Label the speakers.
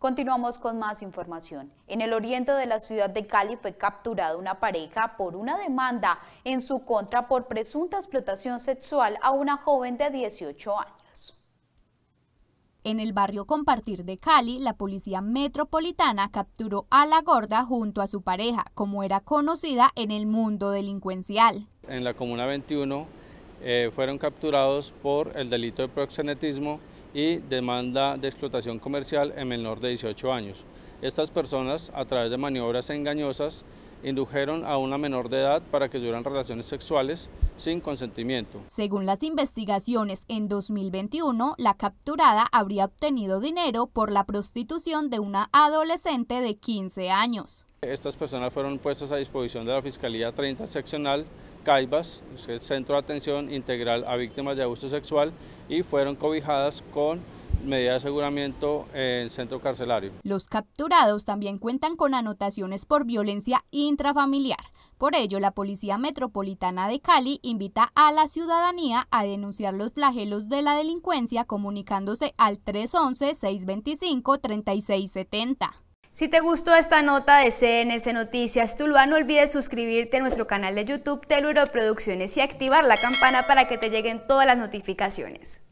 Speaker 1: Continuamos con más información. En el oriente de la ciudad de Cali fue capturada una pareja por una demanda en su contra por presunta explotación sexual a una joven de 18 años. En el barrio Compartir de Cali, la policía metropolitana capturó a la gorda junto a su pareja, como era conocida en el mundo delincuencial.
Speaker 2: En la Comuna 21 eh, fueron capturados por el delito de proxenetismo y demanda de explotación comercial en menor de 18 años. Estas personas, a través de maniobras engañosas, indujeron a una menor de edad para que tuvieran relaciones sexuales sin consentimiento.
Speaker 1: Según las investigaciones, en 2021 la capturada habría obtenido dinero por la prostitución de una adolescente de 15 años.
Speaker 2: Estas personas fueron puestas a disposición de la Fiscalía 30 Seccional CAIBAS, Centro de Atención Integral a Víctimas de Abuso Sexual, y fueron cobijadas con medida de aseguramiento en centro carcelario.
Speaker 1: Los capturados también cuentan con anotaciones por violencia intrafamiliar. Por ello, la Policía Metropolitana de Cali invita a la ciudadanía a denunciar los flagelos de la delincuencia comunicándose al 311-625-3670. Si te gustó esta nota de CNS Noticias Tuluá, no olvides suscribirte a nuestro canal de YouTube Teluro Producciones y activar la campana para que te lleguen todas las notificaciones.